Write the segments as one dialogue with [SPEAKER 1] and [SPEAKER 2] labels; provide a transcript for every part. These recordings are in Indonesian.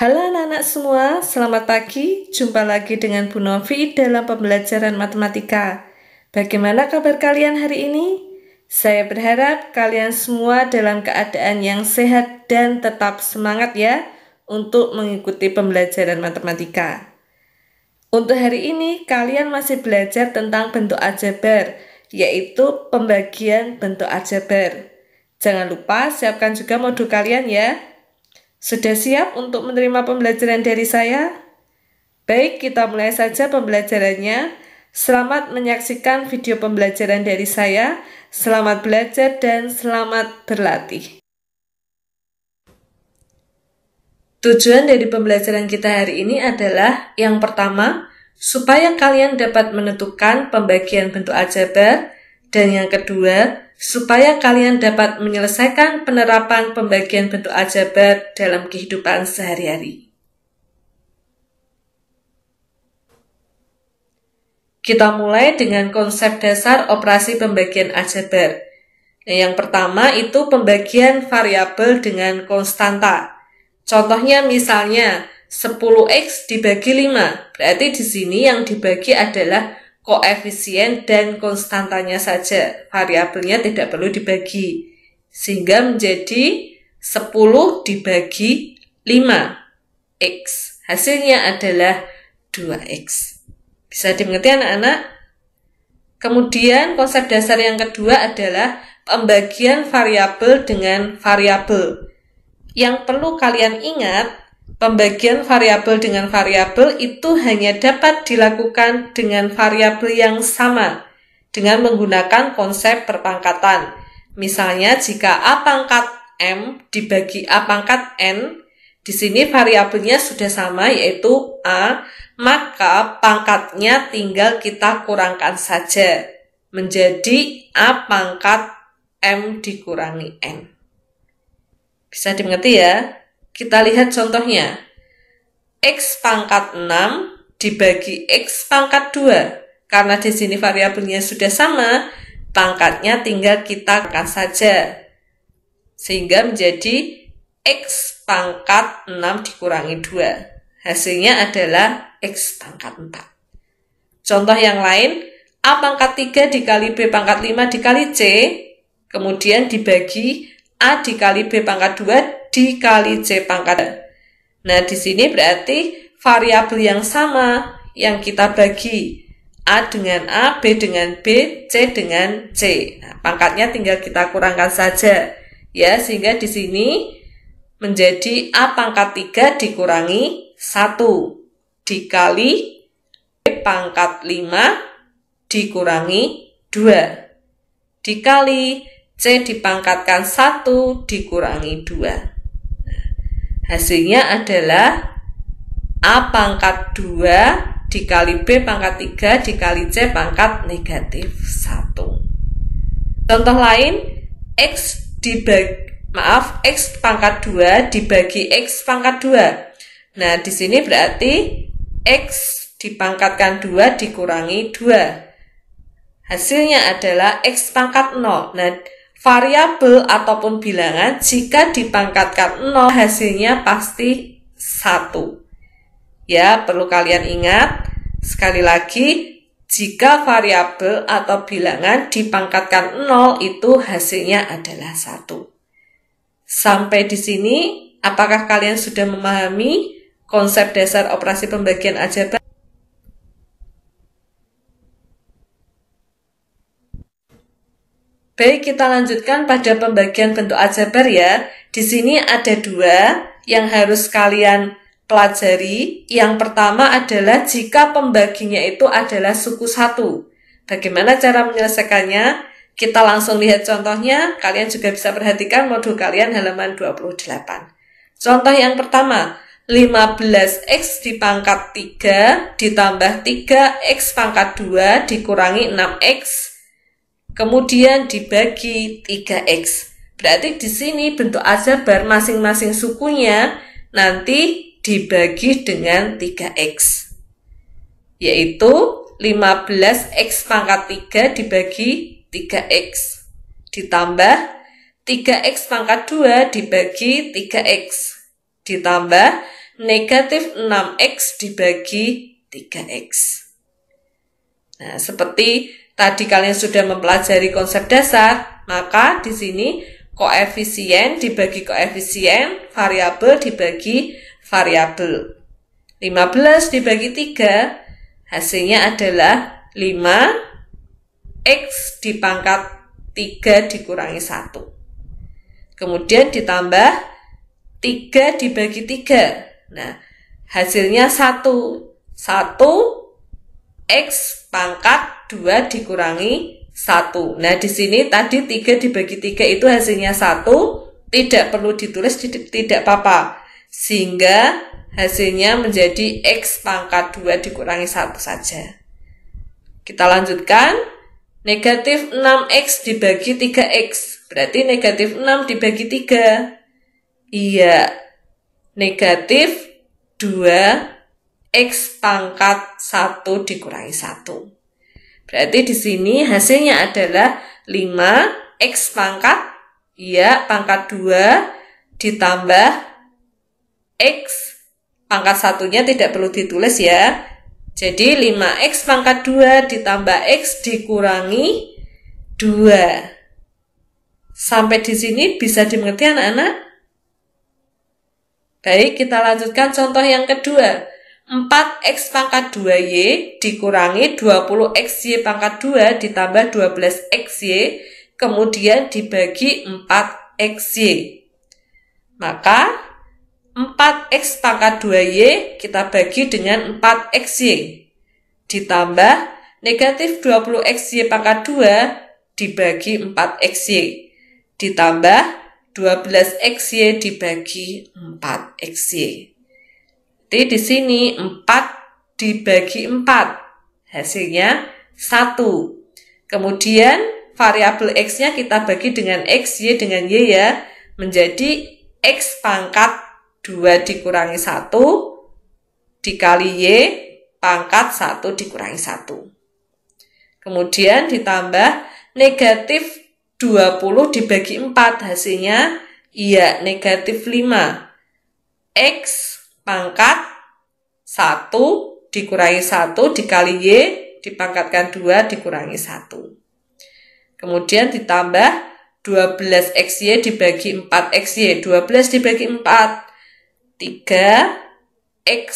[SPEAKER 1] Halo anak-anak semua, selamat pagi. Jumpa lagi dengan Bu Novi dalam pembelajaran matematika. Bagaimana kabar kalian hari ini? Saya berharap kalian semua dalam keadaan yang sehat dan tetap semangat ya untuk mengikuti pembelajaran matematika. Untuk hari ini, kalian masih belajar tentang bentuk aljabar, yaitu pembagian bentuk aljabar. Jangan lupa siapkan juga modul kalian ya. Sudah siap untuk menerima pembelajaran dari saya? Baik, kita mulai saja pembelajarannya. Selamat menyaksikan video pembelajaran dari saya. Selamat belajar dan selamat berlatih. Tujuan dari pembelajaran kita hari ini adalah yang pertama, supaya kalian dapat menentukan pembagian bentuk aljabar, dan yang kedua, supaya kalian dapat menyelesaikan penerapan pembagian bentuk aljabar dalam kehidupan sehari-hari. Kita mulai dengan konsep dasar operasi pembagian aljabar. Yang pertama itu pembagian variabel dengan konstanta. Contohnya misalnya 10x dibagi 5, berarti di sini yang dibagi adalah koefisien dan konstantanya saja. Variabelnya tidak perlu dibagi. Sehingga menjadi 10 dibagi 5 X. Hasilnya adalah 2X. Bisa dimengerti anak-anak? Kemudian konsep dasar yang kedua adalah pembagian variabel dengan variabel. Yang perlu kalian ingat Pembagian variabel dengan variabel itu hanya dapat dilakukan dengan variabel yang sama dengan menggunakan konsep perpangkatan. Misalnya jika A pangkat M dibagi A pangkat N, di sini variabelnya sudah sama yaitu A, maka pangkatnya tinggal kita kurangkan saja menjadi A pangkat M dikurangi N. Bisa dimengerti ya? Kita lihat contohnya. X pangkat 6 dibagi X pangkat 2. Karena di sini variabelnya sudah sama, pangkatnya tinggal kita angkat saja. Sehingga menjadi X pangkat 6 dikurangi 2. Hasilnya adalah X pangkat 4. Contoh yang lain, A pangkat 3 dikali B pangkat 5 dikali C, kemudian dibagi A dikali B pangkat 2 dikali C pangkat. Nah, di sini berarti variabel yang sama yang kita bagi. A dengan A, B dengan B, C dengan C. Nah, pangkatnya tinggal kita kurangkan saja. Ya, sehingga di sini menjadi A pangkat 3 dikurangi 1 dikali B pangkat 5 dikurangi 2 dikali C dipangkatkan 1 dikurangi 2. Hasilnya adalah A pangkat 2 dikali B pangkat 3 dikali C pangkat negatif 1. Contoh lain, X dibagi, maaf, X pangkat 2 dibagi X pangkat 2. Nah, di sini berarti X dipangkatkan 2 dikurangi 2. Hasilnya adalah X pangkat 0. Nah, variabel ataupun bilangan jika dipangkatkan 0 hasilnya pasti 1. Ya, perlu kalian ingat sekali lagi jika variabel atau bilangan dipangkatkan 0 itu hasilnya adalah 1. Sampai di sini apakah kalian sudah memahami konsep dasar operasi pembagian aljabar? Baik, kita lanjutkan pada pembagian bentuk aljabar ya. Di sini ada dua yang harus kalian pelajari. Yang pertama adalah jika pembaginya itu adalah suku satu. Bagaimana cara menyelesaikannya? Kita langsung lihat contohnya. Kalian juga bisa perhatikan modul kalian halaman 28. Contoh yang pertama, 15x dipangkat 3 ditambah 3x pangkat 2 dikurangi 6x Kemudian dibagi 3x. Berarti di sini bentuk aljabar masing-masing sukunya nanti dibagi dengan 3x. Yaitu 15x pangkat 3 dibagi 3x. Ditambah 3x pangkat 2 dibagi 3x. Ditambah negatif 6x dibagi 3x. Nah, seperti tadi kalian sudah mempelajari konsep dasar, maka di sini koefisien dibagi koefisien, variabel dibagi variabel. 15 dibagi 3 hasilnya adalah 5 X dipangkat 3 dikurangi 1. Kemudian ditambah 3 dibagi 3. Nah, hasilnya 1. 1 X pangkat 2 dikurangi 1. Nah, di sini tadi 3 dibagi 3 itu hasilnya 1, tidak perlu ditulis, tidak apa-apa. Sehingga hasilnya menjadi X pangkat 2 dikurangi 1 saja. Kita lanjutkan. Negatif 6X dibagi 3X. Berarti negatif 6 dibagi 3. Iya. Negatif 2 X pangkat 1 dikurangi 1. Berarti di sini hasilnya adalah 5 X pangkat ya pangkat 2 ditambah X pangkat satunya tidak perlu ditulis ya. Jadi 5X pangkat 2 ditambah X dikurangi 2. Sampai di sini bisa dimengerti anak-anak? Baik, kita lanjutkan contoh yang kedua. 4x pangkat 2y dikurangi 20xy pangkat 2 ditambah 12xy kemudian dibagi 4xy. Maka 4x pangkat 2y kita bagi dengan 4xy ditambah negatif 20xy pangkat 2 dibagi 4xy ditambah 12xy dibagi 4xy. T di sini 4 dibagi 4. Hasilnya 1. Kemudian variabel X-nya kita bagi dengan X, Y dengan Y ya. Menjadi X pangkat 2 dikurangi 1 dikali Y pangkat 1 dikurangi 1. Kemudian ditambah negatif 20 dibagi 4 hasilnya iya negatif 5. X pangkat 1 dikurangi 1 dikali Y dipangkatkan 2 dikurangi 1. Kemudian ditambah 12xy dibagi 4xy. 12 dibagi 4. 3x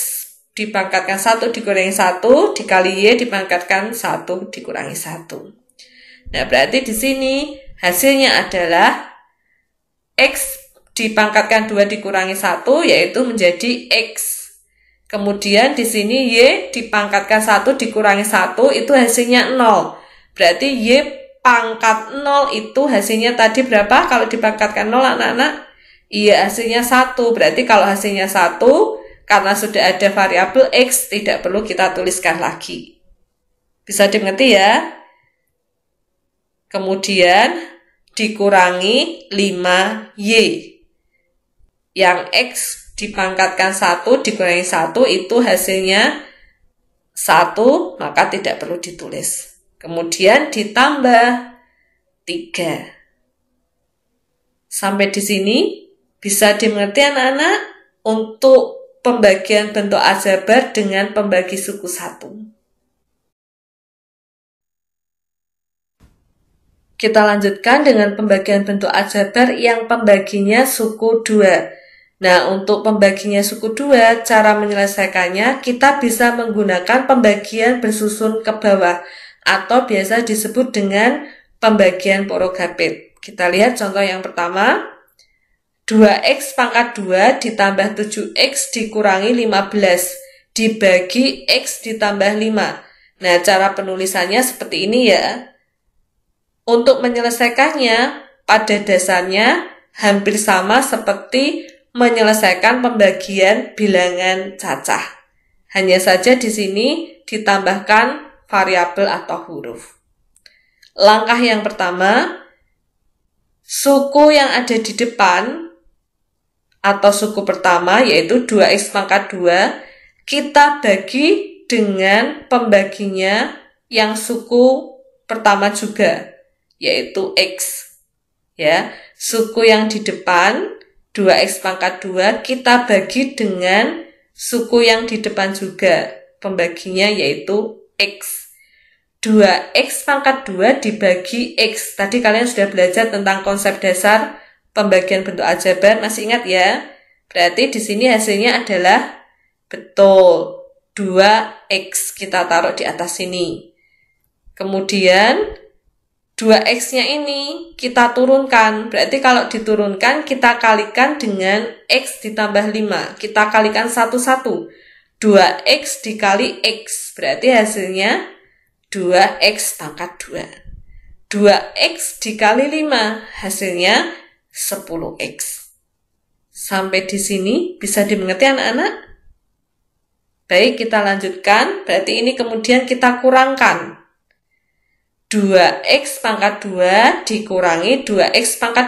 [SPEAKER 1] dipangkatkan 1 dikurangi 1 dikali Y dipangkatkan 1 dikurangi 1. Nah, berarti di sini hasilnya adalah X dipangkatkan 2 dikurangi 1 yaitu menjadi X. Kemudian di sini Y dipangkatkan 1 dikurangi 1 itu hasilnya 0. Berarti Y pangkat 0 itu hasilnya tadi berapa? Kalau dipangkatkan 0 anak-anak? Iya hasilnya 1. Berarti kalau hasilnya 1 karena sudah ada variabel X tidak perlu kita tuliskan lagi. Bisa dimengerti ya? Kemudian dikurangi 5Y yang X dipangkatkan satu dikurangi satu itu hasilnya satu maka tidak perlu ditulis. Kemudian ditambah 3. Sampai di sini bisa dimengerti anak-anak untuk pembagian bentuk aljabar dengan pembagi suku satu. Kita lanjutkan dengan pembagian bentuk aljabar yang pembaginya suku 2 Nah, untuk pembaginya suku dua, cara menyelesaikannya kita bisa menggunakan pembagian bersusun ke bawah atau biasa disebut dengan pembagian porogapit. Kita lihat contoh yang pertama. 2x pangkat 2 ditambah 7x dikurangi 15 dibagi x ditambah 5. Nah, cara penulisannya seperti ini ya. Untuk menyelesaikannya, pada dasarnya hampir sama seperti menyelesaikan pembagian bilangan cacah. Hanya saja di sini ditambahkan variabel atau huruf. Langkah yang pertama, suku yang ada di depan atau suku pertama yaitu 2x pangkat 2 kita bagi dengan pembaginya yang suku pertama juga yaitu x. Ya, suku yang di depan 2x pangkat 2 kita bagi dengan suku yang di depan juga. Pembaginya yaitu x. 2x pangkat 2 dibagi x. Tadi kalian sudah belajar tentang konsep dasar pembagian bentuk aljabar, masih ingat ya? Berarti di sini hasilnya adalah betul 2x kita taruh di atas sini. Kemudian 2x-nya ini kita turunkan. Berarti kalau diturunkan kita kalikan dengan x ditambah 5. Kita kalikan satu-satu. 2x dikali x. Berarti hasilnya 2x pangkat 2. 2x dikali 5 hasilnya 10x. Sampai di sini bisa dimengerti anak-anak? Baik, kita lanjutkan. Berarti ini kemudian kita kurangkan. 2x pangkat 2 dikurangi 2x pangkat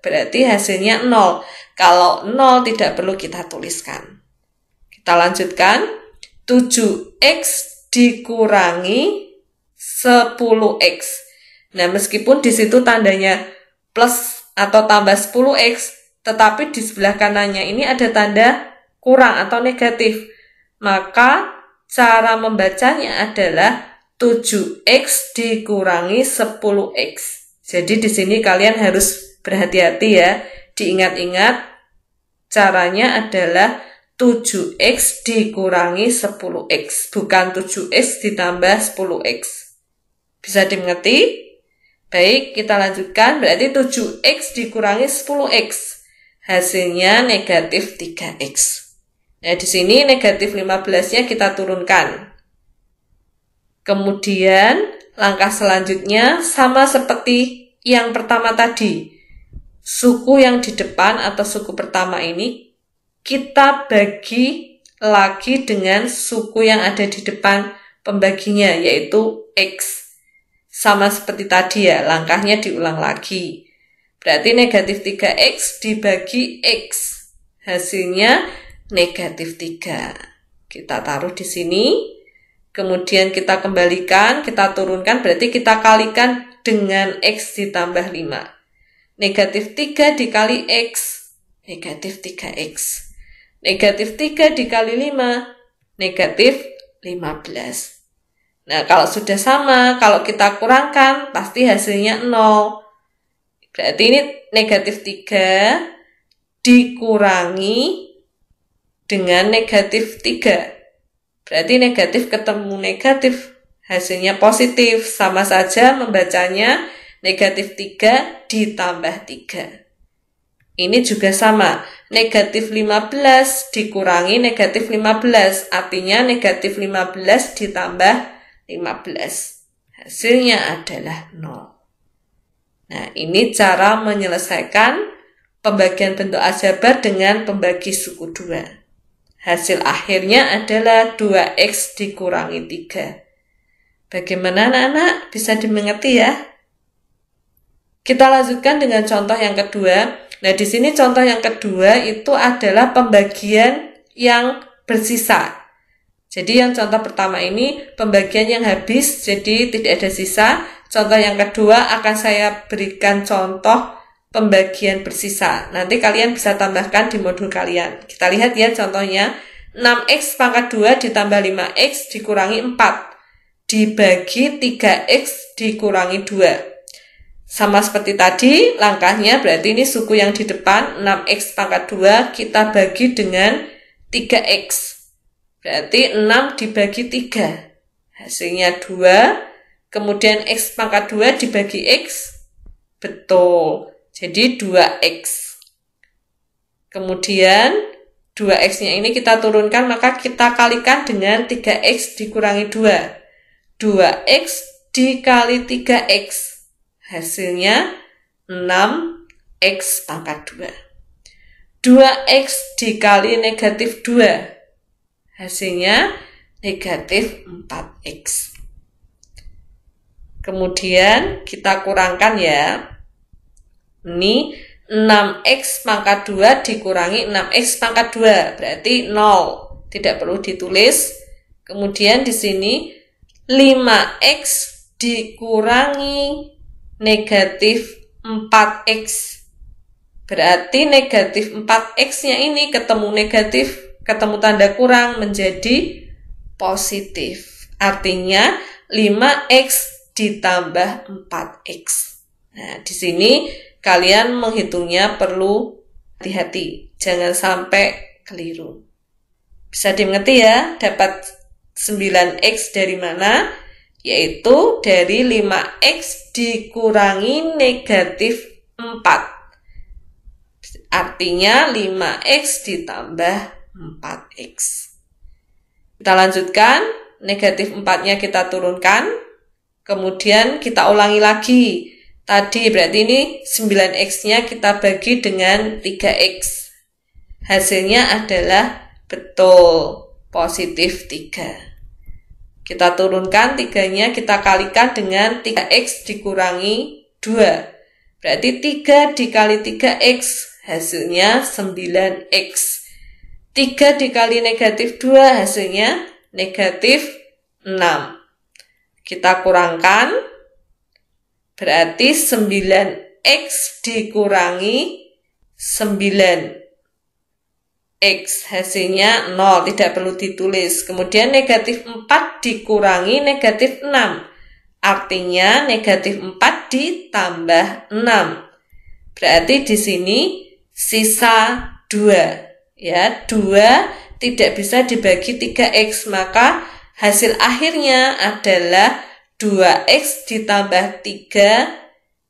[SPEAKER 1] 2. Berarti hasilnya 0. Kalau 0 tidak perlu kita tuliskan. Kita lanjutkan. 7x dikurangi 10x. Nah, meskipun di situ tandanya plus atau tambah 10x, tetapi di sebelah kanannya ini ada tanda kurang atau negatif. Maka cara membacanya adalah 7x dikurangi 10x. Jadi di sini kalian harus berhati-hati ya. Diingat-ingat caranya adalah 7x dikurangi 10x, bukan 7x ditambah 10x. Bisa dimengerti? Baik, kita lanjutkan. Berarti 7x dikurangi 10x. Hasilnya negatif 3x. Nah, di sini negatif 15-nya kita turunkan. Kemudian langkah selanjutnya sama seperti yang pertama tadi. Suku yang di depan atau suku pertama ini kita bagi lagi dengan suku yang ada di depan pembaginya yaitu X. Sama seperti tadi ya, langkahnya diulang lagi. Berarti negatif 3X dibagi X. Hasilnya negatif 3. Kita taruh di sini kemudian kita kembalikan, kita turunkan, berarti kita kalikan dengan X ditambah 5. Negatif 3 dikali X, negatif 3X. Negatif 3 dikali 5, negatif 15. Nah, kalau sudah sama, kalau kita kurangkan, pasti hasilnya 0. Berarti ini negatif 3 dikurangi dengan negatif 3. Berarti negatif ketemu negatif, hasilnya positif. Sama saja membacanya negatif 3 ditambah 3. Ini juga sama, negatif 15 dikurangi negatif 15, artinya negatif 15 ditambah 15. Hasilnya adalah 0. Nah, ini cara menyelesaikan pembagian bentuk aljabar dengan pembagi suku 2. Hasil akhirnya adalah 2x dikurangi 3. Bagaimana anak-anak? Bisa dimengerti ya? Kita lanjutkan dengan contoh yang kedua. Nah, di sini contoh yang kedua itu adalah pembagian yang bersisa. Jadi yang contoh pertama ini pembagian yang habis, jadi tidak ada sisa. Contoh yang kedua akan saya berikan contoh pembagian bersisa. Nanti kalian bisa tambahkan di modul kalian. Kita lihat ya contohnya. 6x pangkat 2 ditambah 5x dikurangi 4 dibagi 3x dikurangi 2. Sama seperti tadi, langkahnya berarti ini suku yang di depan 6x pangkat 2 kita bagi dengan 3x. Berarti 6 dibagi 3. Hasilnya 2. Kemudian x pangkat 2 dibagi x. Betul. Jadi 2X. Kemudian 2X-nya ini kita turunkan maka kita kalikan dengan 3X dikurangi 2. 2X dikali 3X. Hasilnya 6X pangkat 2. 2X dikali negatif 2. Hasilnya negatif 4X. Kemudian kita kurangkan ya. Ini 6X pangkat 2 dikurangi 6X pangkat 2, berarti 0. Tidak perlu ditulis. Kemudian di sini 5X dikurangi negatif 4X. Berarti negatif 4X-nya ini ketemu negatif, ketemu tanda kurang menjadi positif. Artinya 5X ditambah 4X. Nah, di sini Kalian menghitungnya perlu hati-hati, jangan sampai keliru. Bisa dimengerti ya, dapat 9x dari mana? Yaitu dari 5x dikurangi negatif 4. Artinya 5x ditambah 4x. Kita lanjutkan, negatif 4-nya kita turunkan, kemudian kita ulangi lagi tadi. Berarti ini 9X-nya kita bagi dengan 3X. Hasilnya adalah betul positif 3. Kita turunkan 3-nya, kita kalikan dengan 3X dikurangi 2. Berarti 3 dikali 3X hasilnya 9X. 3 dikali negatif 2 hasilnya negatif 6. Kita kurangkan Berarti 9X dikurangi 9. X hasilnya 0, tidak perlu ditulis. Kemudian negatif 4 dikurangi negatif 6. Artinya negatif 4 ditambah 6. Berarti di sini sisa 2. Ya, 2 tidak bisa dibagi 3X, maka hasil akhirnya adalah 2x ditambah 3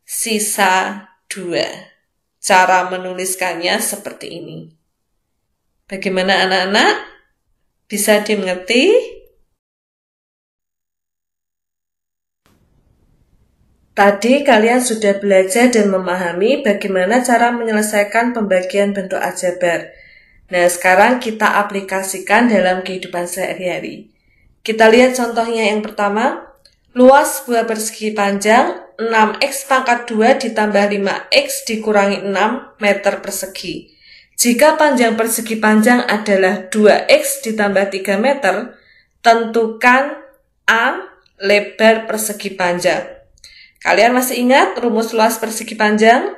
[SPEAKER 1] sisa 2. Cara menuliskannya seperti ini. Bagaimana anak-anak? Bisa dimengerti? Tadi kalian sudah belajar dan memahami bagaimana cara menyelesaikan pembagian bentuk aljabar. Nah, sekarang kita aplikasikan dalam kehidupan sehari-hari. Kita lihat contohnya yang pertama. Luas buah persegi panjang 6x pangkat 2 ditambah 5x dikurangi 6 meter persegi. Jika panjang persegi panjang adalah 2x ditambah 3 meter, tentukan A lebar persegi panjang. Kalian masih ingat rumus luas persegi panjang?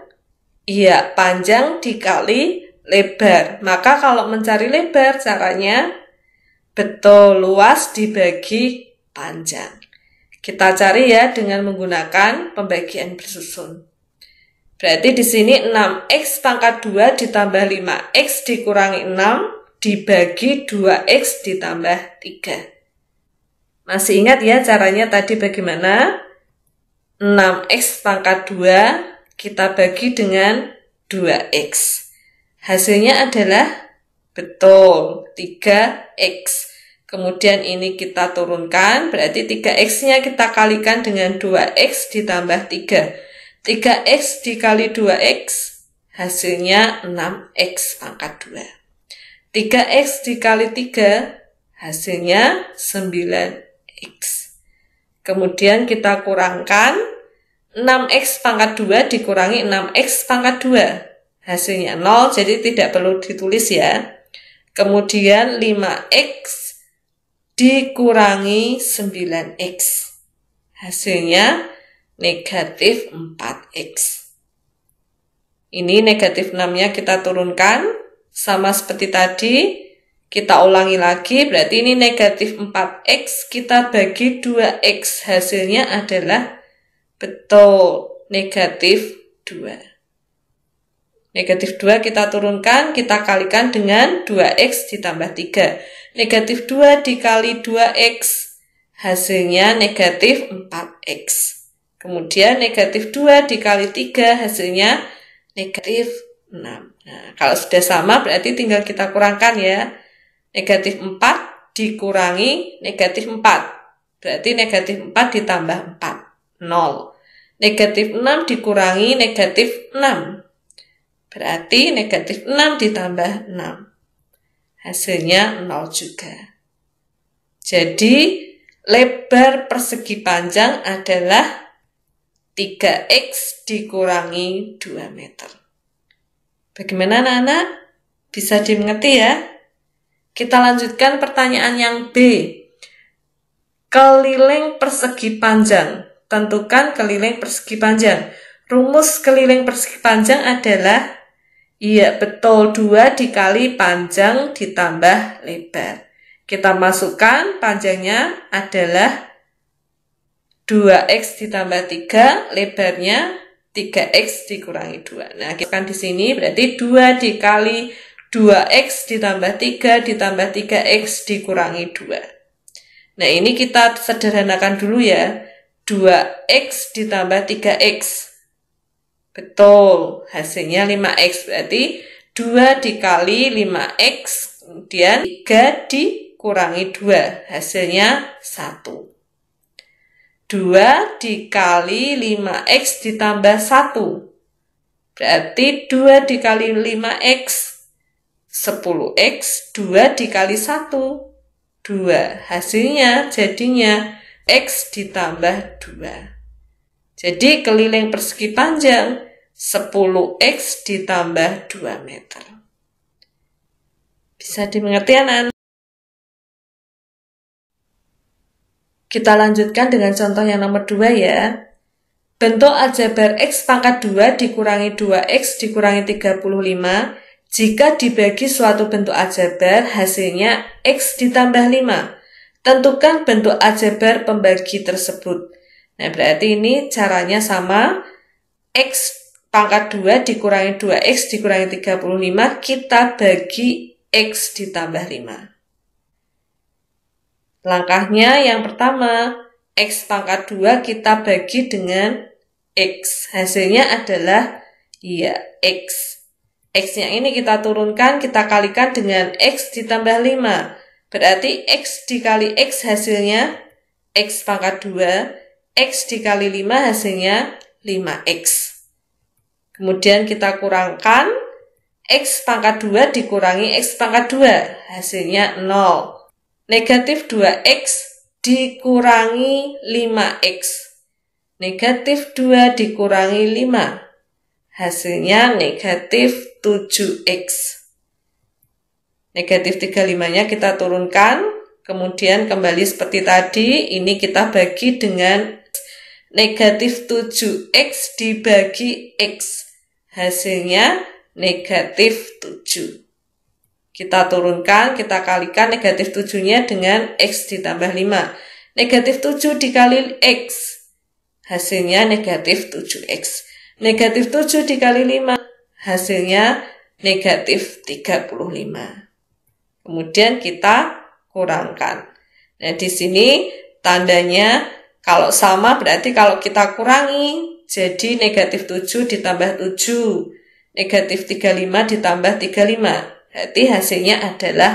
[SPEAKER 1] Iya, panjang dikali lebar. Maka kalau mencari lebar caranya betul luas dibagi panjang. Kita cari ya dengan menggunakan pembagian bersusun. Berarti di sini 6x pangkat 2 ditambah 5x dikurangi 6 dibagi 2x ditambah 3. Masih ingat ya caranya tadi bagaimana? 6x pangkat 2 kita bagi dengan 2x. Hasilnya adalah betul 3x. Kemudian ini kita turunkan, berarti 3x-nya kita kalikan dengan 2x ditambah 3. 3x dikali 2x, hasilnya 6x pangkat 2. 3x dikali 3, hasilnya 9x. Kemudian kita kurangkan 6x pangkat 2 dikurangi 6x pangkat 2. Hasilnya 0, jadi tidak perlu ditulis ya. Kemudian 5x dikurangi 9X. Hasilnya negatif 4X. Ini negatif 6-nya kita turunkan. Sama seperti tadi, kita ulangi lagi. Berarti ini negatif 4X, kita bagi 2X. Hasilnya adalah betul, negatif 2. Negatif 2 kita turunkan, kita kalikan dengan 2X ditambah 3. Negatif 2 dikali 2X. Hasilnya negatif 4X. Kemudian negatif 2 dikali 3 hasilnya negatif 6. Nah, kalau sudah sama berarti tinggal kita kurangkan ya. Negatif 4 dikurangi negatif 4. Berarti negatif 4 ditambah 4. 0. Negatif 6 dikurangi negatif 6. Berarti negatif 6 ditambah 6 hasilnya 0 juga. Jadi, lebar persegi panjang adalah 3x dikurangi 2 meter. Bagaimana anak-anak? Bisa dimengerti ya? Kita lanjutkan pertanyaan yang B. Keliling persegi panjang. Tentukan keliling persegi panjang. Rumus keliling persegi panjang adalah Iya, betul. 2 dikali panjang ditambah lebar. Kita masukkan panjangnya adalah 2x ditambah 3, lebarnya 3x dikurangi 2. Nah, kita kan di sini berarti 2 dikali 2x ditambah 3 ditambah 3x dikurangi 2. Nah, ini kita sederhanakan dulu ya. 2x ditambah 3x. Betul, hasilnya 5X berarti 2 dikali 5X, kemudian 3 dikurangi 2, hasilnya 1. 2 dikali 5X ditambah 1, berarti 2 dikali 5X, 10X, 2 dikali 1, 2. Hasilnya jadinya X ditambah 2. Jadi keliling persegi panjang 10x ditambah 2 meter. Bisa dimengerti anak-anak? Kita lanjutkan dengan contoh yang nomor 2 ya. Bentuk aljabar X pangkat 2 dikurangi 2X dikurangi 35 jika dibagi suatu bentuk aljabar hasilnya X ditambah 5. Tentukan bentuk aljabar pembagi tersebut. Nah, berarti ini caranya sama X pangkat 2 dikurangi 2X dikurangi 35, kita bagi X ditambah 5. Langkahnya yang pertama, X pangkat 2 kita bagi dengan X. Hasilnya adalah ya X. X-nya ini kita turunkan, kita kalikan dengan X ditambah 5. Berarti X dikali X hasilnya X pangkat 2 X dikali 5 hasilnya 5X. Kemudian kita kurangkan X pangkat 2 dikurangi X pangkat 2, hasilnya 0. Negatif 2X dikurangi 5X. Negatif 2 dikurangi 5, hasilnya negatif 7X negatif 35-nya kita turunkan, kemudian kembali seperti tadi, ini kita bagi dengan negatif 7x dibagi x. Hasilnya negatif 7. Kita turunkan, kita kalikan negatif 7-nya dengan x ditambah 5. Negatif 7 dikali x. Hasilnya negatif 7x. Negatif 7 dikali 5. Hasilnya negatif 35. Kemudian kita kurangkan. Nah, di sini tandanya kalau sama berarti kalau kita kurangi jadi negatif 7 ditambah 7. Negatif 35 ditambah 35. Berarti hasilnya adalah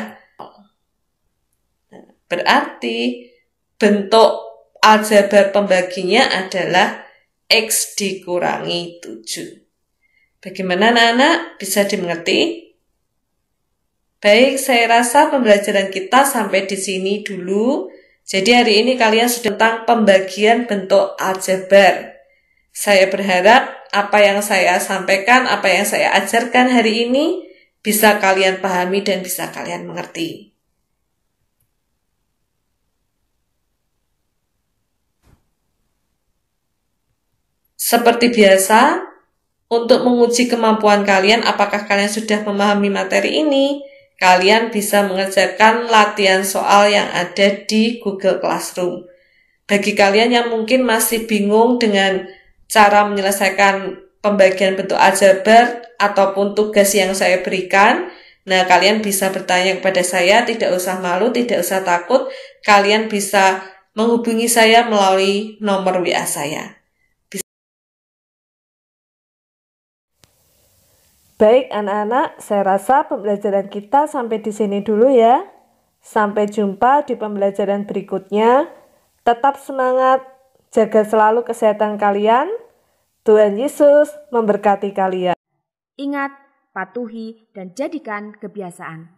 [SPEAKER 1] Berarti bentuk aljabar pembaginya adalah X dikurangi 7. Bagaimana anak-anak bisa dimengerti? Baik, saya rasa pembelajaran kita sampai di sini dulu. Jadi hari ini kalian sudah tentang pembagian bentuk aljabar. Saya berharap apa yang saya sampaikan, apa yang saya ajarkan hari ini bisa kalian pahami dan bisa kalian mengerti. Seperti biasa, untuk menguji kemampuan kalian apakah kalian sudah memahami materi ini, Kalian bisa mengerjakan latihan soal yang ada di Google Classroom. Bagi kalian yang mungkin masih bingung dengan cara menyelesaikan pembagian bentuk aljabar ataupun tugas yang saya berikan, nah kalian bisa bertanya kepada saya, tidak usah malu, tidak usah takut, kalian bisa menghubungi saya melalui nomor WA saya. Baik anak-anak, saya rasa pembelajaran kita sampai di sini dulu ya. Sampai jumpa di pembelajaran berikutnya. Tetap semangat, jaga selalu kesehatan kalian. Tuhan Yesus memberkati kalian. Ingat, patuhi dan jadikan kebiasaan.